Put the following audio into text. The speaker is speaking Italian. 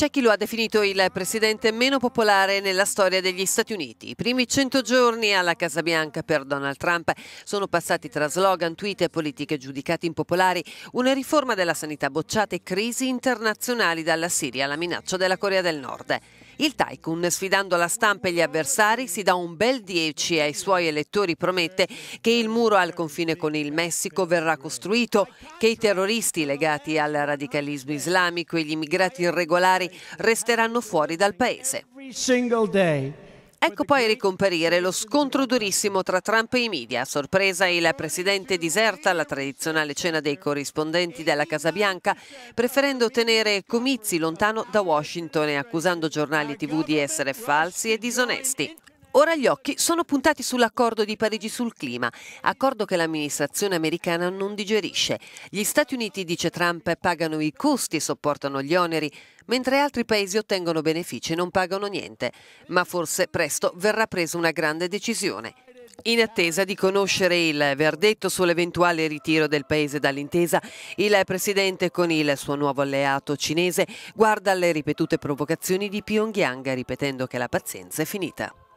C'è chi lo ha definito il presidente meno popolare nella storia degli Stati Uniti. I primi 100 giorni alla Casa Bianca per Donald Trump sono passati tra slogan, tweet e politiche giudicate impopolari, una riforma della sanità bocciata e crisi internazionali dalla Siria alla minaccia della Corea del Nord. Il Tycoon, sfidando la stampa e gli avversari, si dà un bel 10 ai suoi elettori promette che il muro al confine con il Messico verrà costruito, che i terroristi legati al radicalismo islamico e gli immigrati irregolari resteranno fuori dal paese. Ecco poi ricomparire lo scontro durissimo tra Trump e i media. sorpresa il presidente diserta la tradizionale cena dei corrispondenti della Casa Bianca, preferendo tenere comizi lontano da Washington e accusando giornali tv di essere falsi e disonesti. Ora gli occhi sono puntati sull'accordo di Parigi sul clima, accordo che l'amministrazione americana non digerisce. Gli Stati Uniti, dice Trump, pagano i costi e sopportano gli oneri, mentre altri paesi ottengono benefici e non pagano niente. Ma forse presto verrà presa una grande decisione. In attesa di conoscere il verdetto sull'eventuale ritiro del paese dall'intesa, il presidente con il suo nuovo alleato cinese guarda le ripetute provocazioni di Pyongyang ripetendo che la pazienza è finita.